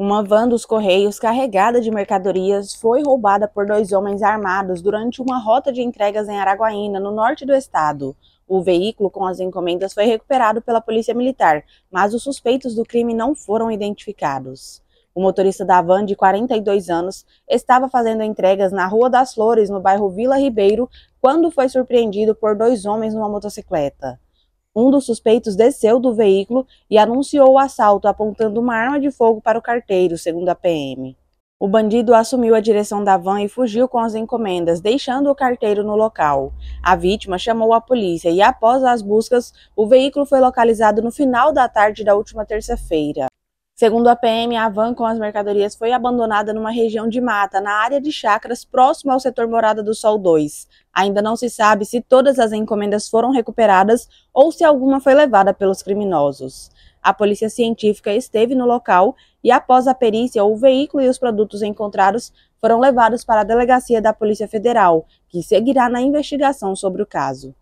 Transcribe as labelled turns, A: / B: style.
A: Uma van dos Correios carregada de mercadorias foi roubada por dois homens armados durante uma rota de entregas em Araguaína, no norte do estado. O veículo com as encomendas foi recuperado pela Polícia Militar, mas os suspeitos do crime não foram identificados. O motorista da van, de 42 anos, estava fazendo entregas na Rua das Flores, no bairro Vila Ribeiro, quando foi surpreendido por dois homens numa motocicleta. Um dos suspeitos desceu do veículo e anunciou o assalto apontando uma arma de fogo para o carteiro, segundo a PM. O bandido assumiu a direção da van e fugiu com as encomendas, deixando o carteiro no local. A vítima chamou a polícia e, após as buscas, o veículo foi localizado no final da tarde da última terça-feira. Segundo a PM, a van com as mercadorias foi abandonada numa região de mata, na área de chacras, próximo ao setor Morada do Sol 2. Ainda não se sabe se todas as encomendas foram recuperadas ou se alguma foi levada pelos criminosos. A polícia científica esteve no local e, após a perícia, o veículo e os produtos encontrados foram levados para a delegacia da Polícia Federal, que seguirá na investigação sobre o caso.